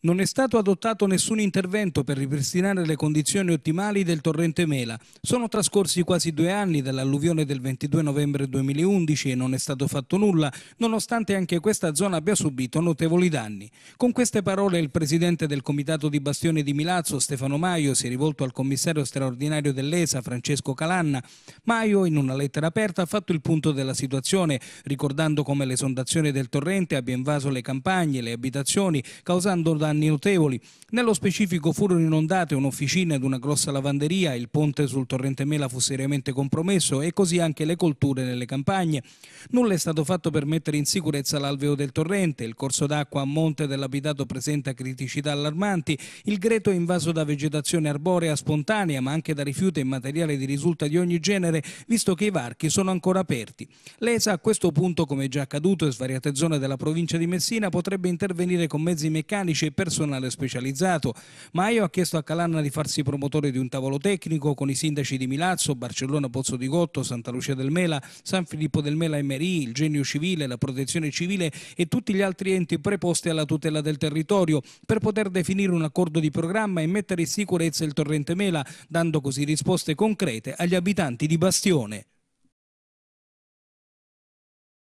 Non è stato adottato nessun intervento per ripristinare le condizioni ottimali del torrente Mela. Sono trascorsi quasi due anni dall'alluvione del 22 novembre 2011 e non è stato fatto nulla, nonostante anche questa zona abbia subito notevoli danni. Con queste parole il presidente del Comitato di Bastione di Milazzo, Stefano Maio, si è rivolto al commissario straordinario dell'ESA, Francesco Calanna. Maio, in una lettera aperta, ha fatto il punto della situazione, ricordando come l'esondazione del torrente abbia invaso le campagne, le abitazioni, causando danni danni notevoli. Nello specifico furono inondate un'officina ed una grossa lavanderia, il ponte sul torrente Mela fu seriamente compromesso e così anche le colture nelle campagne. Nulla è stato fatto per mettere in sicurezza l'alveo del torrente, il corso d'acqua a monte dell'abitato presenta criticità allarmanti, il greto è invaso da vegetazione arborea spontanea ma anche da rifiuti e materiale di risulta di ogni genere, visto che i varchi sono ancora aperti. L'ESA a questo punto, come già accaduto in svariate zone della provincia di Messina, potrebbe intervenire con mezzi meccanici e personale specializzato. Maio ha chiesto a Calanna di farsi promotore di un tavolo tecnico con i sindaci di Milazzo, Barcellona, Pozzo di Gotto, Santa Lucia del Mela, San Filippo del Mela e Merì, il Genio Civile, la Protezione Civile e tutti gli altri enti preposti alla tutela del territorio per poter definire un accordo di programma e mettere in sicurezza il torrente Mela, dando così risposte concrete agli abitanti di Bastione.